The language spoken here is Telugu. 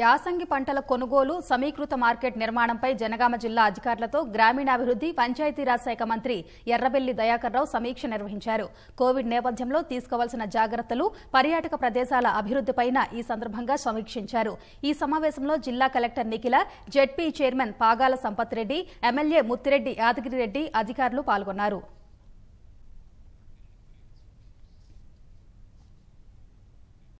యాసంగి పంటల కొనుగోలు సమీకృత మార్కెట్ నిర్మాణంపై జనగామ జిల్లా అధికారులతో గ్రామీణాభివృద్ది పంచాయతీరాజ్ శాఖ మంత్రి ఎర్రబెల్లి దయాకర్రావు సమీక్ష నిర్వహించారు కోవిడ్ నేపథ్యంలో తీసుకోవాల్సిన జాగ్రత్తలు పర్యాటక ప్రదేశాల అభివృద్దిపై ఈ సందర్భంగా సమీక్షించారు ఈ సమావేశంలో జిల్లా collector Nikhila ZP chairman Pagala Sampath Reddy MLA Muthireddy Yadagiri Reddy అధికారులు పాల్గొన్నారు